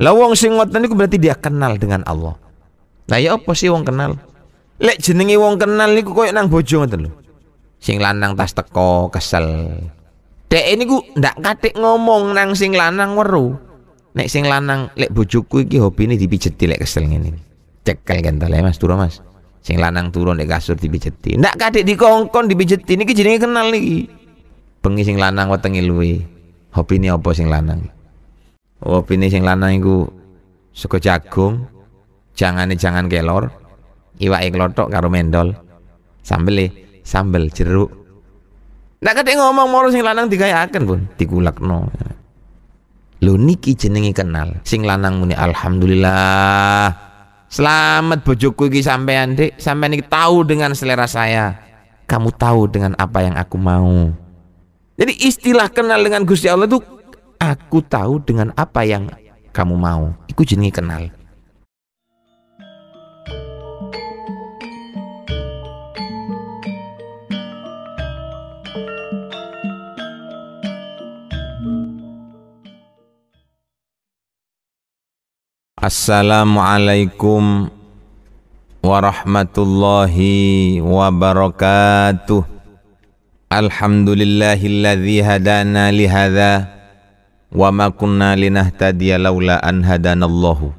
Lah wong sing ngoten niku berarti dia kenal dengan Allah. Lah ya apa sih wong kenal? Lek jenenge wong kenal niku koyo nang bojo ngoten lho. Sing lanang tas teko kesel. Dek ku ndak katik ngomong nang sing lanang weru. Nek sing lanang lek bojoku iki hobine dipijeti lek kesel ngene. Cekel kental ya Mas turu Mas. Sing lanang turun nek kasur dipijeti. Ndak katik dikongkon dipijeti niki jenenge kenal niki. Bengi lanang wetenge luwe. Hobine apa sing lanang? wobene oh, sing lanang iku sego jagung jangane jangan kelor iwak iklotok, karo mendol sambel e, sambel jeruk Nah kadang ngomong moro sing lanang digayakan pun dikulakno. Lo niki jenengi kenal. Sing lanang muni alhamdulillah. Selamat bojoku iki sampean, Dik. Sampean iki tahu dengan selera saya. Kamu tahu dengan apa yang aku mau. Jadi istilah kenal dengan Gusti Allah itu Aku tahu dengan apa yang kamu mau. Iku jenenge kenal. Assalamualaikum warahmatullahi wabarakatuh. Alhamdulillahilladzi hadana lihada wa ma kunna linahtadiya laula an hadanallahu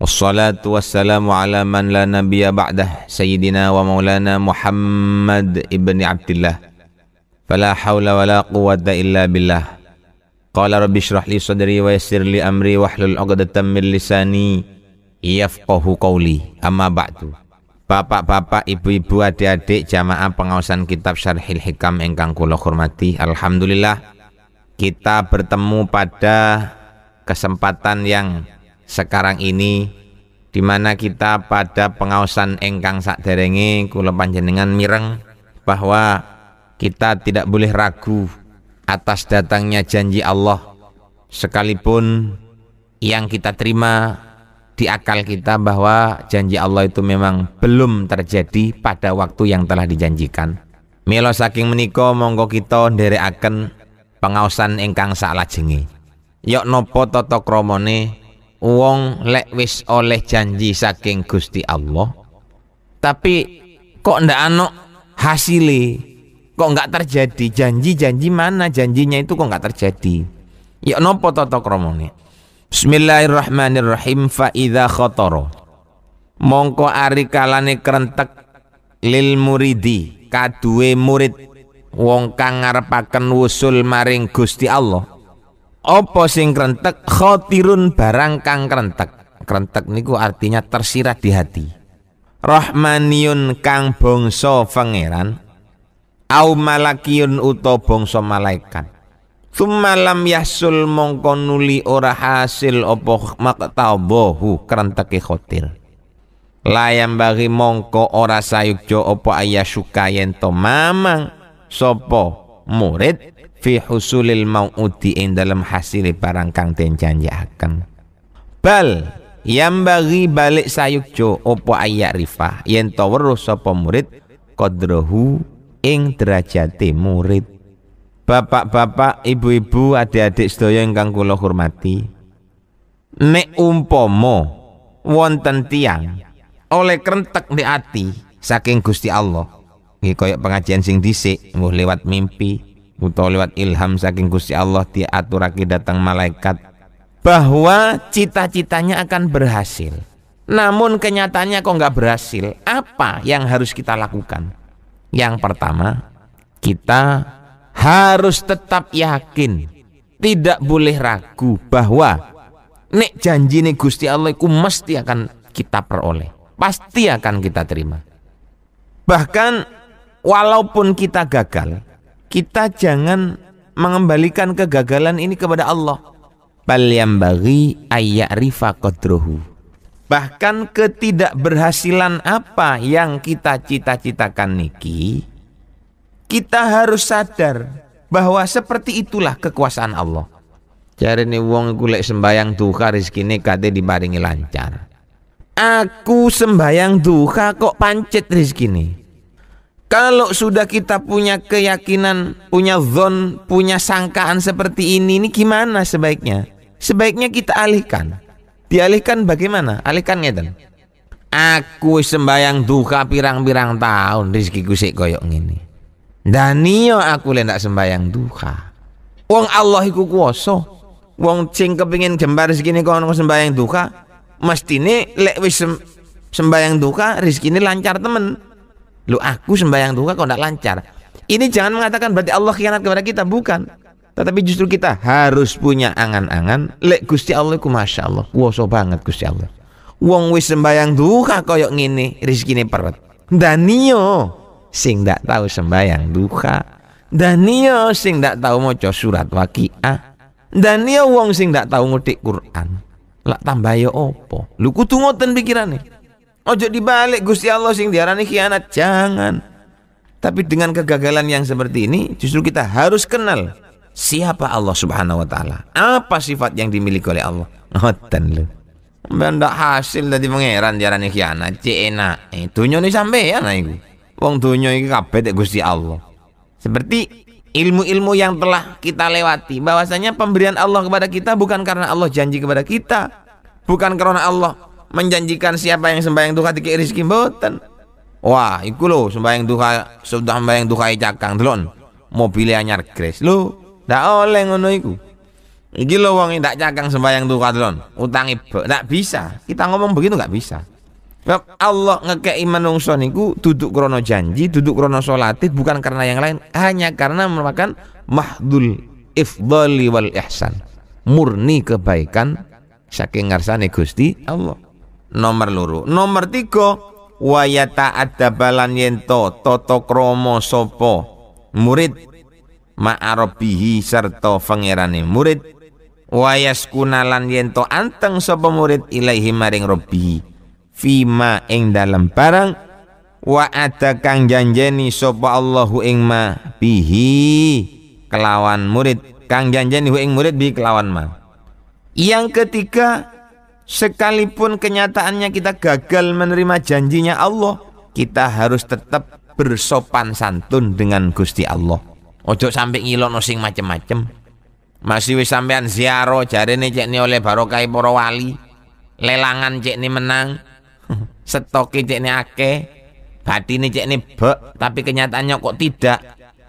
wassalatu wassalamu ala man la nabiyya ba'dah sayyidina wa maulana Muhammad ibn abdillah fala hawla wala quwwata illa billah qala rabbi shrah li sadri wa yassir li amri wa hlul 'uqdatam min lisani yafqahu qawli amma ba'du Bapak-bapak, ibu-ibu, adik-adik jamaah pengawasan kitab Syarhil Hikam engkang kula hormati. Alhamdulillah kita bertemu pada kesempatan yang sekarang ini di mana kita pada pengaosan engkang sakderenge kula panjenengan mireng bahwa kita tidak boleh ragu atas datangnya janji Allah sekalipun yang kita terima di akal kita bahwa janji Allah itu memang belum terjadi pada waktu yang telah dijanjikan. Milo saking meniko monggo kita nderekaken pengaosan ingkang jengi. yok ya nopo tata kramane wong lek wis oleh janji saking Gusti Allah tapi kok ndak ano hasili? kok nggak terjadi janji-janji mana janjinya itu kok nggak terjadi yok ya nopo tata kramane Bismillahirrahmanirrahim fa idza kotoro. mongko ari kalane krentek lil muridi kaduwe murid wong kang ngarepaken wusul maring Gusti Allah apa sing krentek khotirun barang kang krentek krentek niku artinya tersirat di hati rahmaniun kang bangsa pangeran au malakiyun uta bangsa malaikat Summa Yasul mongko nuli ora hasil apa maqtabahu krenteke khotir. Layam bagi mongko ora sayuk jo apa ayasuka yen to mamang sopo murid fi husulil mauti ing dalam hasil barang kang den janjiaken bal yang bagi balik sayuk jo opo ayak rifah yen to weruh sapa murid kodrohu ing derajate murid bapak-bapak ibu-ibu adik-adik sedaya ingkang kula hormati nek umpomo wonten tiang oleh krentek di ati saking Gusti Allah nggih kaya pengajian sing dhisik mbuh lewat mimpi utawa lewat ilham saking Gusti Allah diaturake datang malaikat bahwa cita-citanya akan berhasil. Namun kenyataannya kok nggak berhasil. Apa yang harus kita lakukan? Yang pertama, kita harus tetap yakin, tidak boleh ragu bahwa nek janji nih Gusti Allah ku mesti akan kita peroleh. Pasti akan kita terima. Bahkan walaupun kita gagal, kita jangan mengembalikan kegagalan ini kepada Allah. Bal bagi ayyarifa qadruhu. Bahkan ketidakberhasilan apa yang kita cita-citakan niki, kita harus sadar bahwa seperti itulah kekuasaan Allah. Cari nih wong kulek sembayang duka rezekine kate diparingi lancar. Aku sembayang duha kok pancet nih. Kalau sudah kita punya keyakinan, punya zon, punya sangkaan seperti ini, ini gimana sebaiknya? Sebaiknya kita alihkan. Dialihkan bagaimana? Alihkan ngeten. Aku sembayang duka pirang-pirang tahun rezekiku sik koyok ngene. Daniyo aku lek ndak sembayang duka. Wong Allah iku kuwasa. Wong sing kepengin jembar rezekine kono sembayang duka, mestine lek wis sembayang duka rezekine lancar temen. Lu aku sembahyang duha kok tidak lancar. Ini jangan mengatakan berarti Allah khianat kepada kita, bukan. Tetapi justru kita harus punya angan-angan lek Gusti Allah ku Masya Allah. Woso banget Gusti Allah. Wong wis sembayang duha koyok ngini Rizki ini perut. Danio sing ndak tahu sembahyang duka Danio sing ndak tahu moco surat waqiah. Danio wong sing ndak tahu ngutik Quran. Lak tambah yo opo? Lu kudu ngoten nih Ojo dibalik Gusti Allah sing diarani khianat, jangan. Tapi dengan kegagalan yang seperti ini justru kita harus kenal siapa Allah Subhanahu wa taala. Apa sifat yang dimiliki oleh Allah? Ngoten lho. Benda hasil dari pangeran diarani khianat, cek enak. Eh, dunia ini ya, iku. Wong dunia ini kabeh Gusti Allah. Seperti ilmu-ilmu yang telah kita lewati bahwasanya pemberian Allah kepada kita bukan karena Allah janji kepada kita, bukan karena Allah menjanjikan siapa yang sembahyang duha dikei rezeki mboten. Wah, iku lho sembahyang duha sudah sembahyang duha cakang e delon. Mobile anyar gres lho. Ndak oleh ngono iku. Iki lho wong e ndak cakang sembahyang duha delon. Utangi ndak bisa. Kita ngomong begitu nggak bisa. Sebab Allah ngekei manungsa niku duduk krono janji, duduk krono solatit bukan karena yang lain, hanya karena merupakan mahdul ifdali wal ihsan. Murni kebaikan saking ngarsane Gusti Allah nomor loro nomor tiga wayata adabalan yento toto kromo sopo murid ma'arobihi serta pangerane murid wayas kunalan yento anteng sopo murid ilaihi maring robihi fima ing dalam barang wa ada kang janjeni sopo Allahu ing ma bihi kelawan murid kang janjeni hu ing murid bi kelawan ma yang ketiga Sekalipun kenyataannya kita gagal menerima janjinya Allah, kita harus tetap bersopan santun dengan Gusti Allah. Ojo sampai ngilok nosing macem-macem. Masih wis sampean ziaro jarene cek ni oleh barokai para wali. Lelangan cek ni menang. Stoke cek ni ake, Batine cek ni be, tapi kenyataannya kok tidak.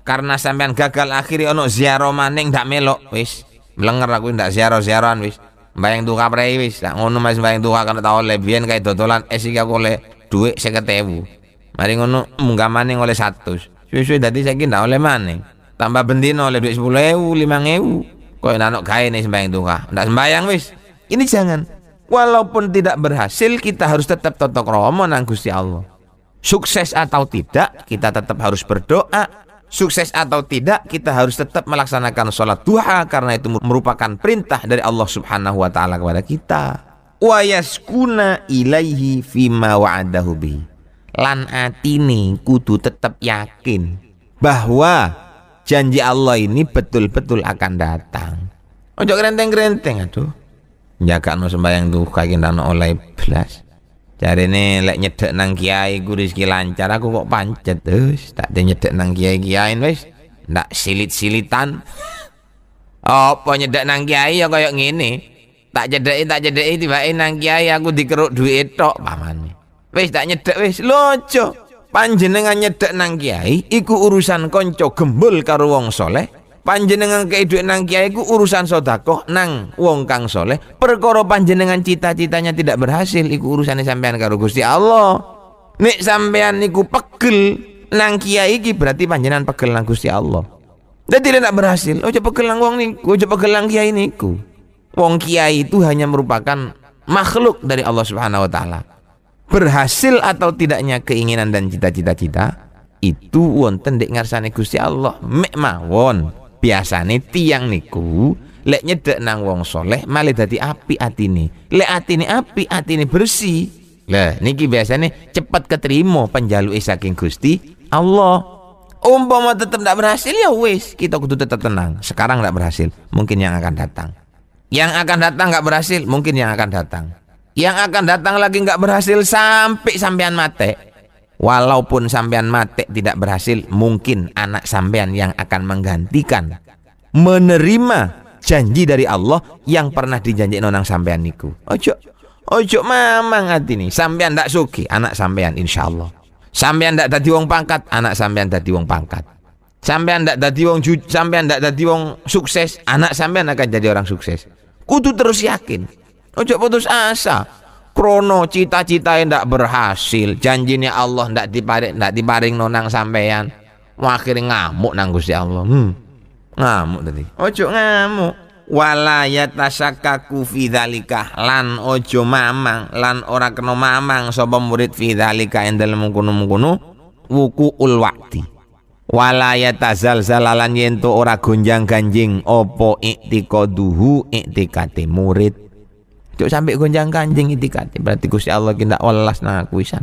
Karena sampean gagal akhirnya ono ziaro maning ndak melok wis. Melenger aku ndak ziaro-ziaroan wis. Bayang duka prei wis lah ngono Mas bayang duka kena tau oleh biyen kae dodolan es iki aku oleh dhuwit Mari ngono munggah maning oleh satu. Suwe-suwe dadi saiki ndak oleh maning. Tambah bendino oleh dhuwit 10.000, 5.000. Koyo nanok gawe nih sembayang duka. Ndak sembayang wis. Ini jangan. Walaupun tidak berhasil kita harus tetap totok romo nang Gusti Allah. Sukses atau tidak kita tetap harus berdoa, sukses atau tidak kita harus tetap melaksanakan sholat duha karena itu merupakan perintah dari Allah subhanahu wa ta'ala kepada kita wa yaskuna ilaihi fima wa'adahu bihi lan atini kudu tetap yakin bahwa janji Allah ini betul-betul akan datang ojo kerenteng-kerenteng aduh jaga no sembahyang tuh dan oleh belas nih lek nyedek nang kiai ku rezeki lancar aku kok pancet terus tak de nyedek nang kiai-kiain wes ndak silit-silitan. Apa nyedek nang kiai ya kayak gini Tak jedeki tak jedeki tibake nang kiai aku dikeruk duit tok paman wes tak nyedek wis lojo. Panjenengan nyedek nang kiai iku urusan kanca gembul karo wong soleh panjenengan kehidupan nang kiai ku urusan sodakoh nang wong kang soleh perkoro panjenengan cita-citanya tidak berhasil iku urusannya sampean karo Gusti Allah nek sampean niku pegel nang kiai iki berarti panjenengan pegel nang Gusti Allah jadi tidak berhasil ojo pegel nang wong niku ojo pegel nang kiai niku wong kiai itu hanya merupakan makhluk dari Allah Subhanahu wa taala berhasil atau tidaknya keinginan dan cita-cita cita itu wonten dek ngarsane Gusti Allah mek mawon biasane tiang niku lek nyedek nang wong soleh malah dadi api atine lek atine api atine bersih lah niki biasane cepat keterima penjalu saking Gusti Allah umpama tetap tidak berhasil ya wes kita kudu tetap tenang sekarang tidak berhasil mungkin yang akan datang yang akan datang nggak berhasil mungkin yang akan datang yang akan datang lagi nggak berhasil sampai sampean mate Walaupun sampean mati tidak berhasil, mungkin anak sampean yang akan menggantikan menerima janji dari Allah yang pernah dijanjikan orang sampean niku. Ojo, ojo mamang hati nih. Sampean tidak suki, anak sampean insya Allah. Sampean tidak tadi wong pangkat, anak sampean tadi wong pangkat. Sampean tidak tadi wong sampean tidak tadi wong sukses, anak sampean akan jadi orang sukses. Kudu terus yakin. Ojo putus asa krono cita-cita yang tidak berhasil janjinya Allah tidak diparing tidak diparing nonang sampeyan akhirnya ngamuk nang Gusti Allah hmm. ngamuk tadi ojo ngamuk Walaya tasakaku fidalika lan ojo mamang lan ora kena mamang sapa murid fidalika yang ing dalem kono-kono wuku ul waqti wala yatazalzalalan yen ora gonjang-ganjing opo iktikaduhu iktikate murid Cuk sampai gonjang kanjing itikati berarti Gusti Allah kita olas nah aku isan.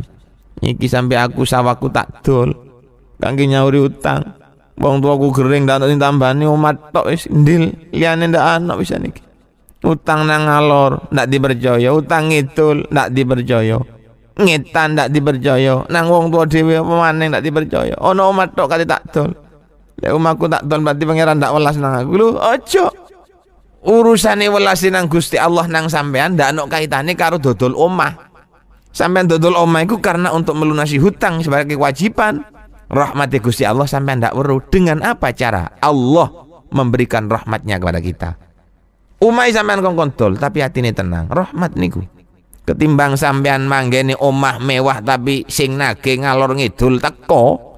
Iki sampai aku sawaku tak dol. Kangge nyauri utang. tua tuaku kering dan untuk ni umat tok wis ndil liyane ndak anak bisa niki. Utang nang ngalor ndak diperjoyo, utang ngitul ndak diperjoyo, Ngetan ndak diperjoyo, nang wong tua dhewe pemaning ndak diperjoyo, ono umat tok kata tak tol. Lek umaku tak tol berarti pangeran ndak welas nang aku. lu, ojo urusane welas nang Gusti Allah nang sampean ndak ono kaitane karo dodol omah. Sampean dodol omah iku karena untuk melunasi hutang sebagai kewajiban. Rahmati Gusti Allah sampean ndak weruh dengan apa cara Allah memberikan rahmatnya kepada kita. Umai sampean kong kontol tapi hatine tenang. Rahmat niku. Ketimbang sampean manggeni omah mewah tapi sing nage ngalor ngidul teko.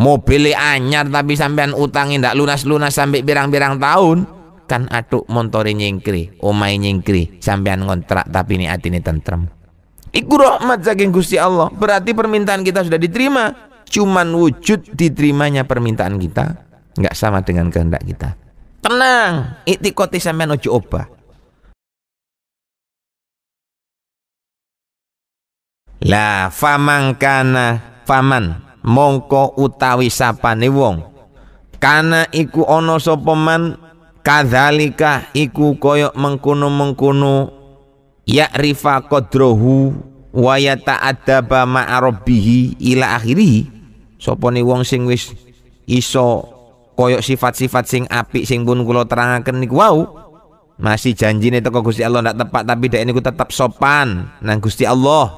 Mobilnya anyar tapi sampean utangi ndak lunas-lunas sampai birang-birang tahun kan atuk montore nyengkri, omai nyengkri, sampean ngontrak tapi ini hati ini tentrem. Iku rahmat saking Gusti Allah. Berarti permintaan kita sudah diterima. Cuman wujud diterimanya permintaan kita nggak sama dengan kehendak kita. Tenang, itikoti sampean ojo obah. Lah faman kana faman mongko utawi sapane wong kana iku ana sapa man kadzalika iku koyok mengkono-mengkono ya'rifa qadrahu wa yata'addaba ma'a rabbih ila akhiri sapa wong sing wis iso koyok sifat-sifat sing api sing pun kula terangaken niku wau masih janji nih toko Gusti Allah ndak tepat tapi dah ini tetap sopan nang Gusti Allah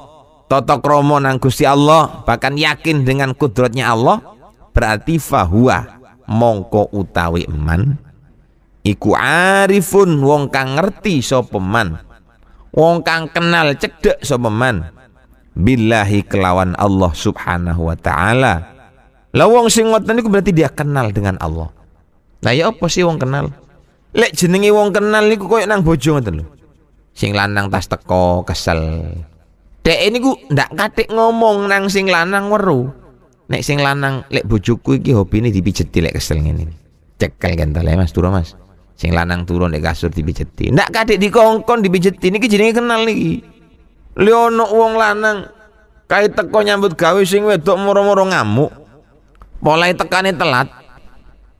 toto kromo nang Gusti Allah bahkan yakin dengan kudrotnya Allah berarti fahuwa mongko utawi eman iku arifun wong kang ngerti sapa man wong kang kenal cedhek sapa man billahi kelawan Allah Subhanahu wa taala lah wong sing ngoten niku berarti dia kenal dengan Allah lah ya apa sih wong kenal lek jenenge wong kenal niku koyo nang bojo ngoten lho sing lanang tas teko kesel dek ini ku ndak katik ngomong nang sing lanang weru nek sing lanang lek bojoku iki hobine dipijeti lek kesel ngene cekel kental Mas Duro Mas Sing lanang turun di kasur dipijeti. Ndak kadek dikongkon dipijeti niki jenenge kenal niki. Leono uang lanang kae teko nyambut gawe sing wedok moro-moro ngamuk. Mulai tekane telat.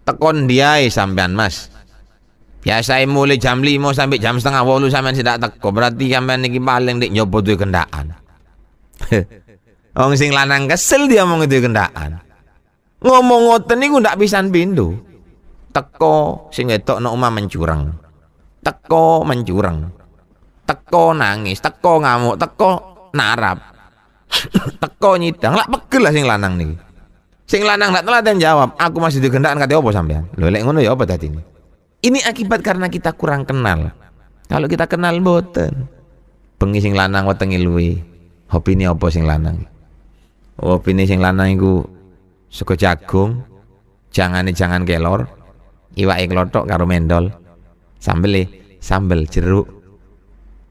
Tekon diai sampean Mas. Ya saya mulai jam 5 sampai jam setengah walu sampean tidak teko. Berarti sampean niki paling dik nyoba duwe kendaan. Wong sing lanang kesel dia ngomong itu kendaan. Ngomong ngoten niku ndak pisan pintu teko sing wedok no omah mencurang teko mencurang teko nangis teko ngamuk teko narap teko nyidang lak pegel lah sing lanang nih sing lanang lak telaten jawab aku masih digendakan kate opo sampean lho lek ngono ya apa tadi ini ini akibat karena kita kurang kenal kalau kita kenal boten bengi sing lanang wetenge luwe hobi ini apa sing lanang hobi ini sing lanang iku sego jagung jangane jangan kelor yang lotok karo mendol sambel sambel jeruk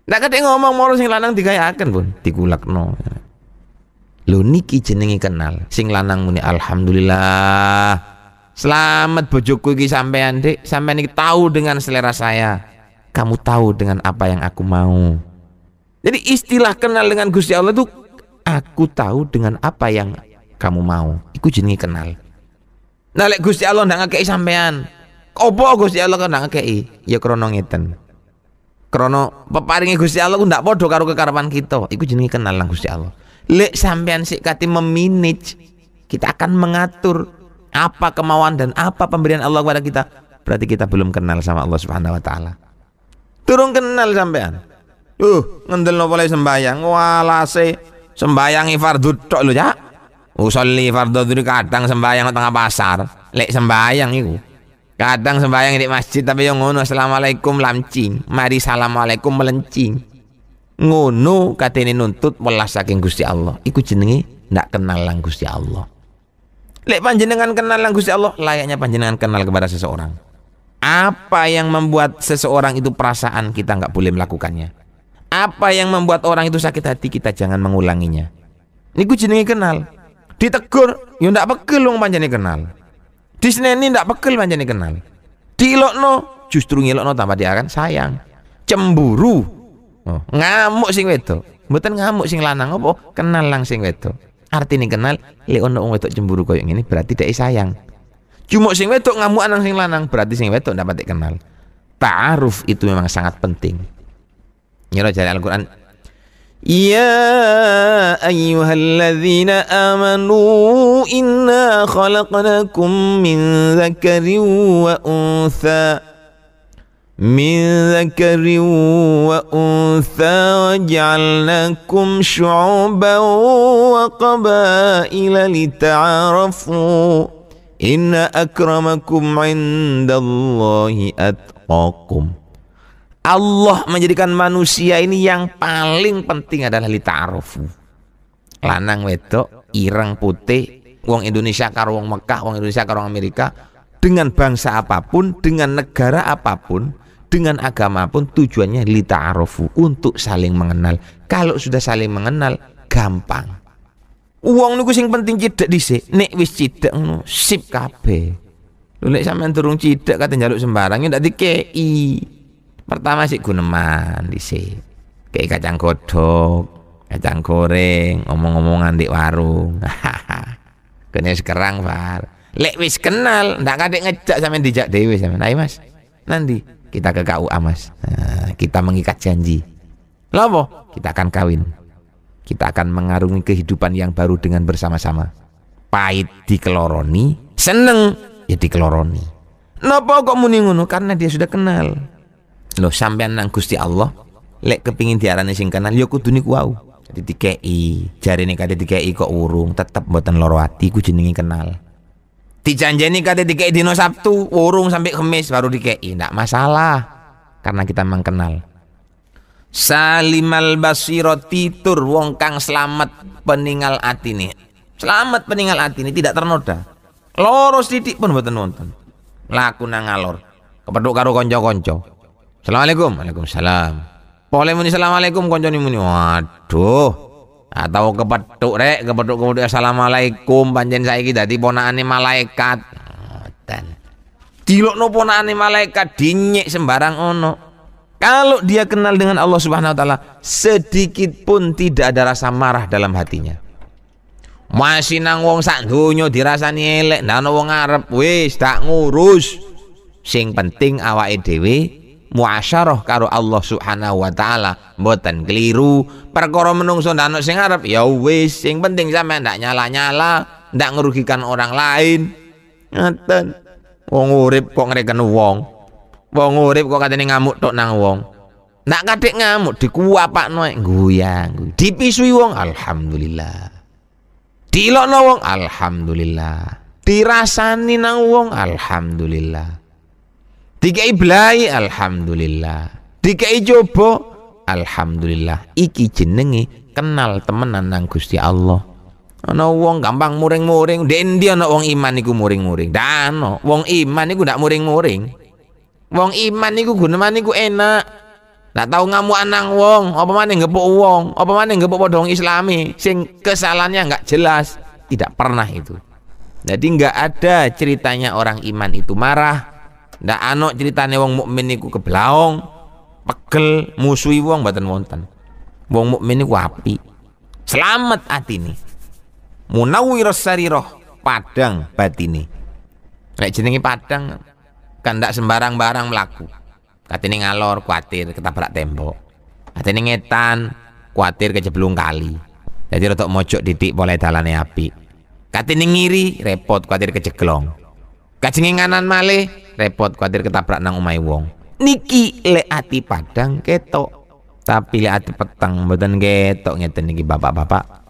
ndak kate ngomong moro sing lanang digayakan pun no. Lo niki jenengi kenal sing lanang muni alhamdulillah selamat bojoku iki sampean dik sampean iki tahu dengan selera saya kamu tahu dengan apa yang aku mau jadi istilah kenal dengan Gusti Allah itu aku tahu dengan apa yang kamu mau iku jenengi kenal Nah, lek Gusti Allah ndak ngakei sampean, apa Gusti Allah kena iya, kei Ya krono ngeten. krono peparinge Gusti Allah ku ndak padha karo kekarepan kita. Iku jenenge kenal lan Gusti Allah. Lek sampean sik kate meminij, kita akan mengatur apa kemauan dan apa pemberian Allah kepada kita. Berarti kita belum kenal sama Allah Subhanahu wa taala. Turun kenal sampean. Uh, ngendel nopo sembayang. Walase sembayang fardhu tok lho, ya. Usolli fardhu kadang sembayang tengah pasar. Lek sembayang iku. Kadang sembahyang di masjid tapi yang ngono assalamualaikum lamcing. Mari assalamualaikum melencing. Ngono katene nuntut welas saking Gusti Allah. Iku jenenge ndak kenal lang Gusti Allah. Lek panjenengan kenal lang Gusti Allah, layaknya panjenengan kenal kepada seseorang. Apa yang membuat seseorang itu perasaan kita nggak boleh melakukannya? Apa yang membuat orang itu sakit hati kita jangan mengulanginya. Niku jenenge kenal. Ditegur, yo ndak pegel wong panjenengan kenal. Di ini ndak pekel panjene kenal. Diilokno justru ngilokno tambah dia kan sayang. Cemburu. Oh, ngamuk sing wedok. Mboten ngamuk sing lanang oh kenal lang sing Arti ini kenal lek ono wedok cemburu koyo ngene berarti dia sayang. Cuma sing wedok ngamuk anang sing lanang berarti sing wedok ndak pati kenal. Ta'aruf itu memang sangat penting. Nyero jari Al-Qur'an يا أيها الذين آمنوا إنا خلقناكم من ذكر وأنثى من ذكر وأنثى وجعلناكم شعوبا وقبائل لتعارفوا إن أكرمكم عند الله أتقاكم Allah menjadikan manusia ini yang paling penting adalah litarofu. Lanang wedok, ireng putih, wong Indonesia karo wong Mekah, wong Indonesia karo wong Amerika, dengan bangsa apapun, dengan negara apapun, dengan agama pun tujuannya litarofu untuk saling mengenal. Kalau sudah saling mengenal, gampang. Uang niku sing penting cidak dice, nek wis cidak nu sip kabeh. Lu nek sampean durung cidak kate njaluk sembarang ya di ki. Pertama sih guneman si Kayak kacang kodok kacang goreng, ngomong-ngomongan di warung. Kene sekarang, Far. lewis kenal, ndak kadek ngejak sampe dijak dewi sampe nai Mas. Nanti kita ke KUA, Mas. Nah, kita mengikat janji. Lopo? Kita akan kawin. Kita akan mengarungi kehidupan yang baru dengan bersama-sama. Pahit dikeloroni, seneng ya dikeloroni. nopo kok muni ngono? Karena dia sudah kenal lo sampean nang Gusti Allah lek kepingin diarani sing kenal yo ya kudu niku wau. tki dikei, jarine kate dikei kok urung tetep mboten loro ati ku jenenge kenal. Dijanjeni kate dikei dino Sabtu, urung sampai kemis baru dikei, ndak masalah. Karena kita memang kenal. Salimal basiro titur wong kang selamat peningal nih Selamat peningal nih tidak ternoda. Loro titik pun mboten wonten. Laku nang alor kepeduk karo konco Assalamualaikum. Waalaikumsalam. Boleh muni assalamualaikum koncone muni. Waduh. Atau kepetuk rek, kepetuk kemudian assalamualaikum panjen di pona ponakane malaikat. Dan no pona ponakane malaikat dinyek sembarang ono. Kalau dia kenal dengan Allah Subhanahu wa taala, sedikit pun tidak ada rasa marah dalam hatinya. Masih nang wong sak dunyo dirasani elek, nang wong arep wis tak ngurus. Sing penting awake dhewe muasyarah karo Allah Subhanahu wa taala mboten keliru perkara menungso ndanuk sing arep ya wis sing penting sampean ndak nyala-nyala ndak ngerugikan orang lain ngoten wong urip kok ngreken wong wong urip kok katene ngamuk tok nang wong ndak kadek ngamuk Noe, guyang dipisui wong alhamdulillah dilokno wong alhamdulillah dirasani nang wong alhamdulillah Tiga belai, Alhamdulillah. Tiga coba, Alhamdulillah. Iki jenengi kenal temenan nang Gusti Allah. Ana wong gampang muring-muring, dendi ana wong iman iku muring-muring. Dan wong iman iku ndak muring-muring. Wong iman iku guneman iku enak. Ndak tau ngamuk anang wong, apa maning ngepuk wong, apa maning ngepuk padha wong Islami sing kesalahannya enggak jelas, tidak pernah itu. Jadi enggak ada ceritanya orang iman itu marah, Ndak ana critane wong mukmin niku keblaong, pegel, musuhi wong mboten wonten. Wong mukmin niku api Selamat atine. Munawwirus sariroh, padang batine. Lek jenenge padang kan ndak sembarang barang mlaku. Katene ngalor kuatir ketabrak tembok. Katene ngetan kuatir kejeblung kali. Jadi rotok mojok titik boleh dalane api. Katene ngiri repot kuatir kejeglong kajengenganan male repot khawatir ketabrak nang umai wong niki le ati padang ketok tapi le ati petang badan ketok ngeten niki bapak-bapak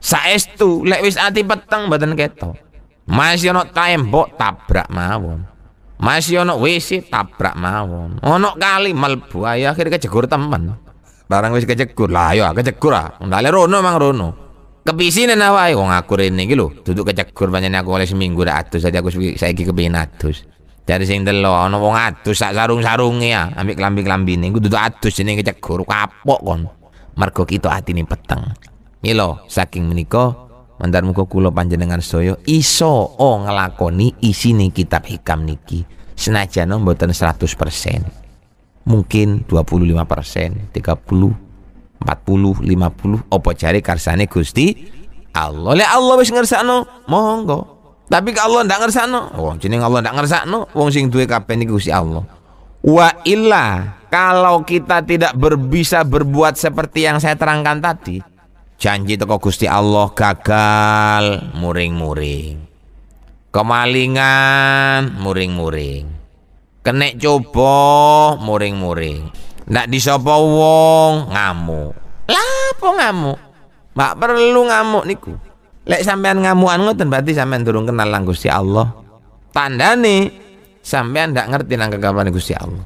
Saes tu le wis ati petang badan ketok masih ono tembok tabrak mawon masih ono WC tabrak mawon ono kali melbu akhirnya kejegur temen barang wis kejegur lah ya kejegur ah ndale rono mang rono Kepisinan awak wong aku rene iki lho, duduk kecekur banyak aku oleh seminggu dak atus jadi aku saiki kepengin atus. Dari sing delok ana wong atus sak sarung-sarunge ya, ambek klambi-klambine iku duduk atus jenenge kecekur kapok kon. Mergo kita atine peteng. Milo saking menika mandar muka kula panjenengan sedaya iso o isi nih kitab hikam niki senajan mboten 100%. Mungkin 25%, 30 40 50 opo cari karsane Gusti Allah le Allah wis ngersakno monggo tapi ke Allah ndak ngersakno wong jeneng Allah ndak ngersakno wong sing duwe kabeh niku Gusti Allah wa illa kalau kita tidak berbisa berbuat seperti yang saya terangkan tadi janji teko Gusti Allah gagal muring-muring kemalingan muring-muring kenek coba muring-muring Ndak disapa wong ngamuk. Lah apa ngamuk? Mbak perlu ngamuk niku. Lek sampean ngamukan ngoten berarti sampean durung kenal lang Gusti Allah. Tandane sampean ndak ngerti nang kekapan Gusti Allah.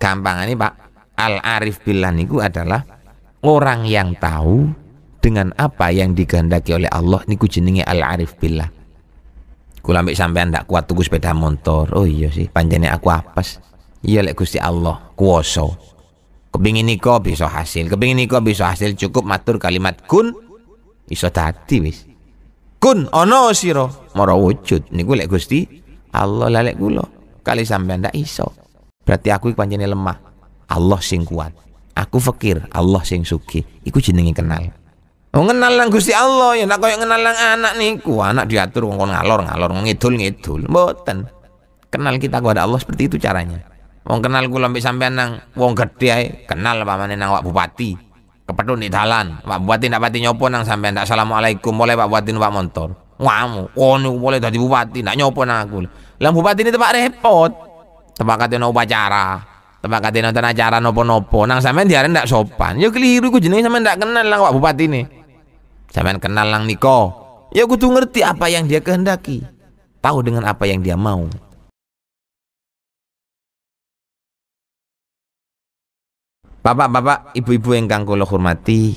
Gampang Gampangane Pak, al arif billah niku adalah orang yang tahu dengan apa yang digandaki oleh Allah niku jenenge al arif billah. Kula ambek sampean ndak kuat tuku sepeda motor. Oh iya sih, panjane aku apes. Iya lek Gusti Allah kuoso. Kepingin niko bisa hasil, kepingin niko bisa hasil cukup matur kalimat kun iso tati wis. Kun ono siro moro wujud niku lek Gusti Allah lalek gulo Kali sampean anda iso. Berarti aku pancene lemah. Allah sing kuat. Aku fakir, Allah sing suki. Iku jenenge kenal. Oh kenal lang Gusti Allah ya nak koyo kenal lang anak niku. Anak diatur wong ngalor-ngalor ngidul-ngidul. Mboten. Kenal kita kepada Allah seperti itu caranya. Wong kenal kula mbek sampean nang wong gede ae, kenal pamane nang Wak Bupati. Kepethuk nek dalan, Pak Bupati ndak pati nyopo nang sampean. Assalamualaikum boleh Pak Bupati numpak motor. Ngamu, kono boleh dadi bupati ndak nyopo nang aku. Lah bupati ini tempat repot. Tempat katene upacara, tempat katene nonton acara nopo-nopo. Nang sampean diare ndak sopan. Ya keliru gue jenenge sampean ndak kenal nang Wak Bupati ini. Sampean kenal nang Niko. Ya kudu ngerti apa yang dia kehendaki. Tahu dengan apa yang dia mau. Bapak-bapak, ibu-ibu kang kula hormati,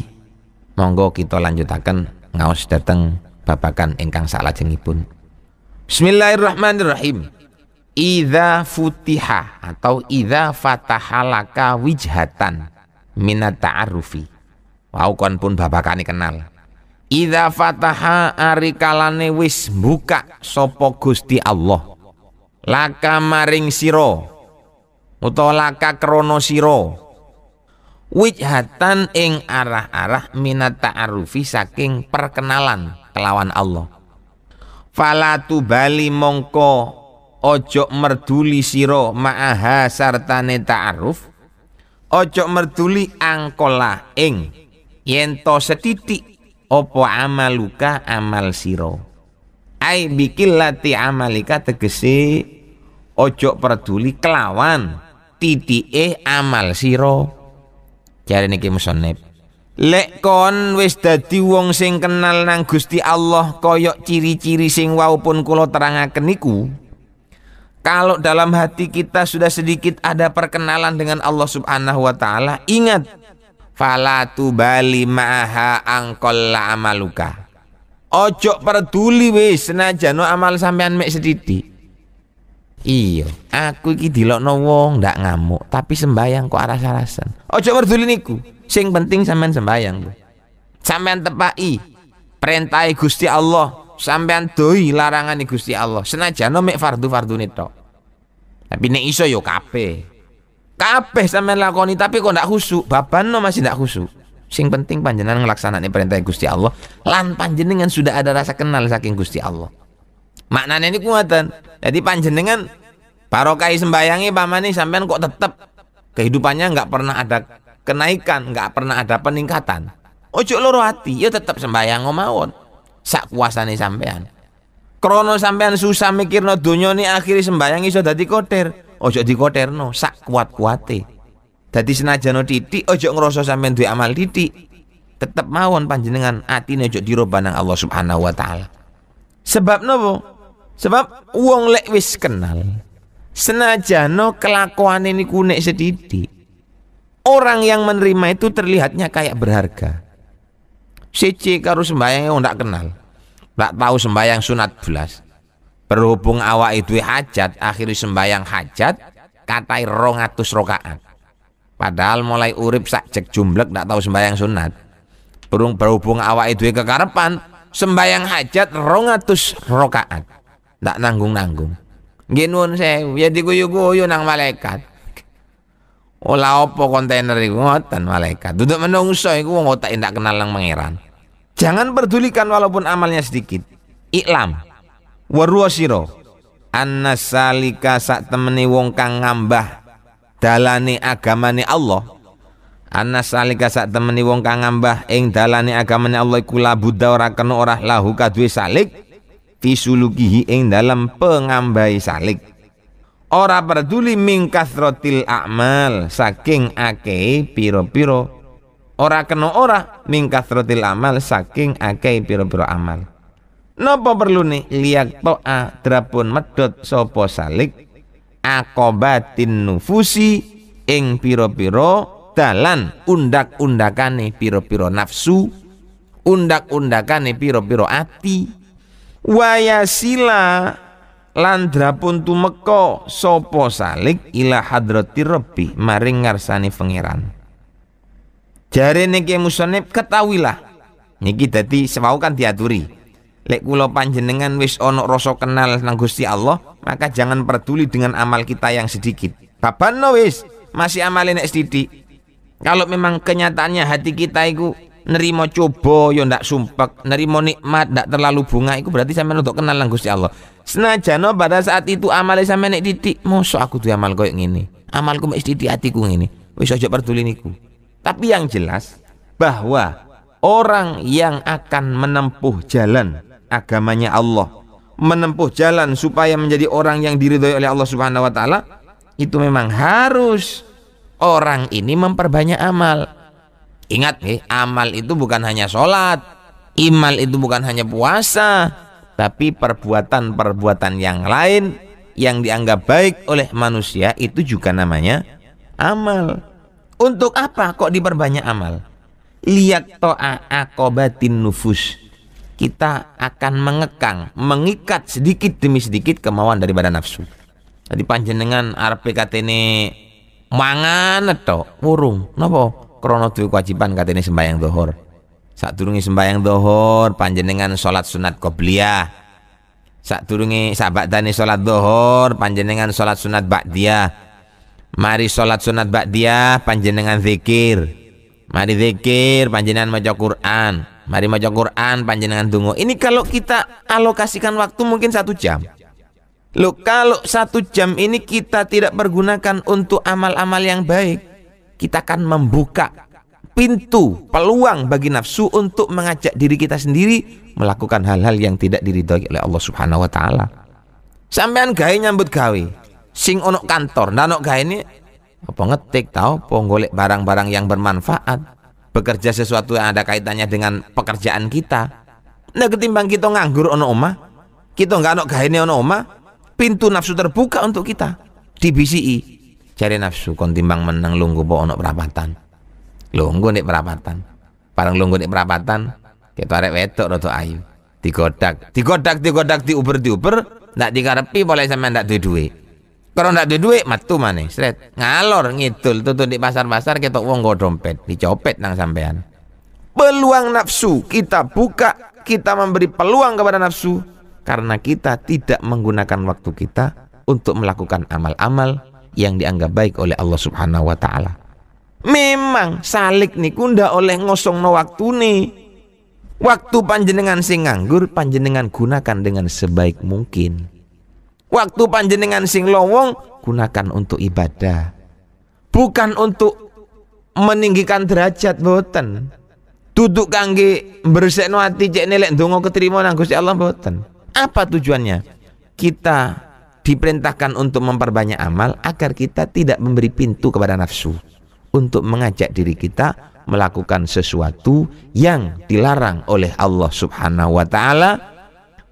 monggo kita lanjutaken ngaos dateng babakan ingkang salajengipun. Bismillahirrahmanirrahim. Idza futiha atau idza fatahalaka wijhatan minat ta'arufi. Wau kon pun babakane kenal. Idza fataha arikalane wis buka sapa Gusti Allah. Laka maring siro utawa laka krono siro wijhatan ing arah-arah minat ta'arufi saking perkenalan kelawan Allah falatu bali mongko ojo merduli siro ma'aha sartane ta'aruf ojo merduli angkola ing yento setitik opo amaluka amal siro ai bikin lati amalika tegese ojo perduli kelawan eh amal siro Cari niki musonib. Lek kon wis dadi wong sing kenal nang Gusti Allah koyok ciri-ciri sing wau pun kula terangaken niku. Kalau dalam hati kita sudah sedikit ada perkenalan dengan Allah Subhanahu wa taala, ingat falatu bali ma'aha angkolla amaluka. Ojo peduli wis senajan amal sampean mek sedidik. Iyo, aku iki dilokno wong ndak ngamuk, tapi sembayang kok aras-arasan. Ojo werduli niku. Sing penting sampean sembayang, Bu. Sampean tepaki perintah Gusti Allah, sampean doi larangan Gusti Allah. Senajan mek fardu-fardune tok. Tapi nek iso yo kape, kape sampean lakoni tapi kok ndak Bapak no masih ndak husu. Sing penting panjenengan ngelaksanani perintah Gusti Allah, lan panjenengan sudah ada rasa kenal saking Gusti Allah. Maknanya ini kuatan. Jadi panjenengan barokai sembayangi pamani sampean kok tetep kehidupannya nggak pernah ada kenaikan, nggak pernah ada peningkatan. Ojo loro hati, ya tetep sembayang ngomawon Sak kuasane sampean. Krono sampean susah no dunia ini akhiri sembayangi iso dadi koter. Ojo no sak kuat-kuate. senaja no titik, ojo ngrosso sampean duwe amal titik. Tetep mawon panjenengan atine ojo dirubah nang Allah Subhanahu wa taala. Sebab nopo? Sebab uang lek wis kenal. no kelakuan ini kunek sedidik. Orang yang menerima itu terlihatnya kayak berharga. Sece karo sembayangnya ndak kenal. Ndak tahu sembayang sunat belas. Berhubung awak itu hajat, akhirnya sembayang hajat, katai rongatus rokaat. Padahal mulai urip sak cek jumlek ndak tahu sembayang sunat. berhubung awak itu kekarapan, sembayang hajat rongatus rokaat. Tak nanggung-nanggung. Nggih saya, ya diguyu-guyu nang malaikat. Ola opo kontainer itu, ngotan malaikat. Duduk menungso iku ngotak indak kenal nang mengeran. Jangan pedulikan walaupun amalnya sedikit. Iklam. waruasiro, Annasalika sak temeni wong kang ngambah dalane agamane Allah. Annasalika sak temeni wong kang ngambah ing dalane agamane Allah kula la buddha ora kena ora lahu kaduwe salik fisulukihi ing dalam pengambai salik ora peduli rotil akmal saking ake piro-piro ora kena ora rotil amal saking ake piro-piro amal Nopo perlu nih liak to'a ah, drapun medot sopo salik akobatin nufusi ing piro-piro dalan undak-undakane piro-piro nafsu undak-undakane piro-piro ati wayasila landra pun tumeka sapa salik ila hadrati rabbi maring ngarsane pangeran jare niki musonib ketawilah niki dadi semau kan diaturi lek kula panjenengan wis ana rasa kenal nang Gusti Allah maka jangan peduli dengan amal kita yang sedikit baban no wis masih amalin nek sithik kalau memang kenyataannya hati kita itu nerima coba yo ndak sumpek, nerima nikmat ndak terlalu bunga itu berarti saya untuk kenal nang ya Allah. Senajano pada saat itu amal saya menek titik, mosok aku tuh amal koyo ini, Amalku mesti titik atiku ngene. Wis aja peduli niku. Tapi yang jelas bahwa orang yang akan menempuh jalan agamanya Allah, menempuh jalan supaya menjadi orang yang diridhoi oleh Allah Subhanahu wa taala, itu memang harus orang ini memperbanyak amal. Ingat nih, eh, amal itu bukan hanya sholat, imal itu bukan hanya puasa, tapi perbuatan-perbuatan yang lain yang dianggap baik oleh manusia itu juga namanya amal. Untuk apa kok diperbanyak amal? Lihat to'a akobatin nufus. Kita akan mengekang, mengikat sedikit demi sedikit kemauan dari badan nafsu. Tadi panjenengan RPKT ini mangan atau urung, nopo? krono tuh kewajiban katanya sembahyang Saat turungi sembahyang dohor panjenengan sholat sunat qobliyah. sahabat tani sholat dohor panjenengan sholat sunat ba'diyah. Mari sholat sunat ba'diyah panjenengan zikir. Mari zikir panjenengan maca Quran. Mari maca Quran panjenengan tunggu. Ini kalau kita alokasikan waktu mungkin satu jam. Loh, kalau satu jam ini kita tidak pergunakan untuk amal-amal yang baik, kita akan membuka pintu peluang bagi nafsu untuk mengajak diri kita sendiri melakukan hal-hal yang tidak diridhoi oleh Allah Subhanahu wa taala. Sampean gawe nyambut gawe, sing onok kantor, nanok gawe ini apa ngetik tau, apa golek barang-barang yang bermanfaat, bekerja sesuatu yang ada kaitannya dengan pekerjaan kita. Nah ketimbang kita nganggur ono oma, kita nggak onok gawe ini ono oma, pintu nafsu terbuka untuk kita di BCI cari nafsu kon timbang menang lunggu bawa ono perapatan lunggu nih perapatan parang lunggu nih perapatan kita arek wetok roto ayu digodak digodak digodak diuber diuber ndak digarapi boleh sama ndak duwe duwe kalau ndak duwe duwe matu mana seret ngalor ngitul, tuh di pasar pasar kita uang go dompet dicopet nang sampean peluang nafsu kita buka kita memberi peluang kepada nafsu karena kita tidak menggunakan waktu kita untuk melakukan amal-amal yang dianggap baik oleh Allah Subhanahu wa taala. Memang salik nih kunda oleh ngosong no Waktu nih. Waktu panjenengan sing nganggur panjenengan gunakan dengan sebaik mungkin. Waktu panjenengan sing lowong gunakan untuk ibadah. Bukan untuk meninggikan derajat boten. Duduk kangge bersenwati cek nelek dongo keterima nang Gusti Allah boten. Apa tujuannya? Kita diperintahkan untuk memperbanyak amal agar kita tidak memberi pintu kepada nafsu untuk mengajak diri kita melakukan sesuatu yang dilarang oleh Allah Subhanahu wa taala,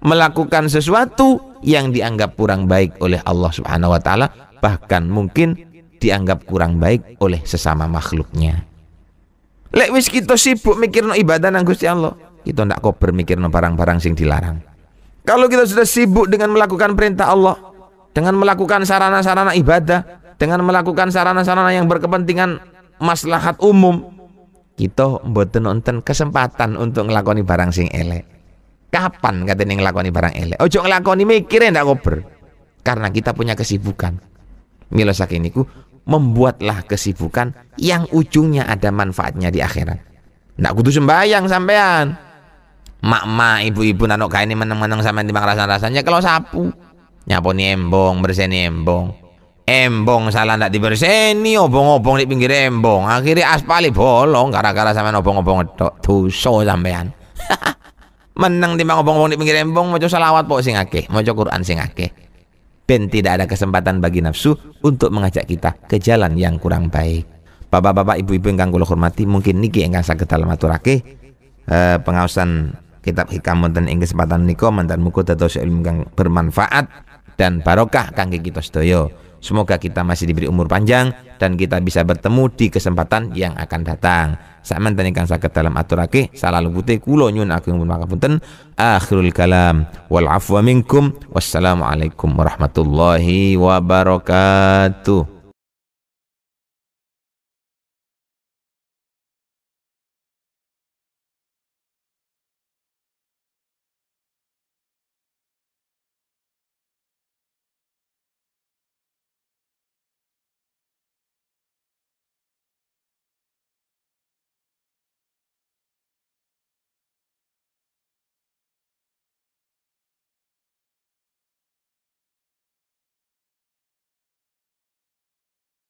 melakukan sesuatu yang dianggap kurang baik oleh Allah Subhanahu wa taala, bahkan mungkin dianggap kurang baik oleh sesama makhluknya. Lek wis kita sibuk mikirno ibadah nang Gusti Allah, kita ndak kober mikirno barang-barang sing dilarang. Kalau kita sudah sibuk dengan melakukan perintah Allah, dengan melakukan sarana-sarana ibadah, dengan melakukan sarana-sarana yang berkepentingan maslahat umum, kita mboten nonton kesempatan untuk ngelakoni barang sing elek. Kapan katanya ngelakoni barang elek? Ojo ngelakoni mikirin ndak kober. Karena kita punya kesibukan. Milo sakiniku membuatlah kesibukan yang ujungnya ada manfaatnya di akhirat. Ndak kudu sembahyang sampean. Mak-mak, ibu-ibu nanok ini menang-menang sama di rasanya kalau sapu nyapun ni embong, berseni embong. Embong salah ndak diberseni, obong-obong di pinggir embong. Akhirnya aspali bolong gara-gara sama obong-obong tok show sampean. Menang timbang obong-obong di pinggir embong jual salawat pok sing akeh, jual Quran sing akeh. tidak ada kesempatan bagi nafsu untuk mengajak kita ke jalan yang kurang baik. Bapak-bapak, ibu-ibu yang kanggulah hormati, mungkin niki yang saged dalem aturake eh, pengawasan kitab hikam wonten ing kesempatan niko mantan muga dados ilmu kang bermanfaat dan barokah kangge kita sedaya. Semoga kita masih diberi umur panjang dan kita bisa bertemu di kesempatan yang akan datang. Saya tani kang sakit dalam aturake salalu putih kulo nyun agung makapunten. Akhirul kalam wal afwa minkum. Wassalamualaikum warahmatullahi wabarakatuh.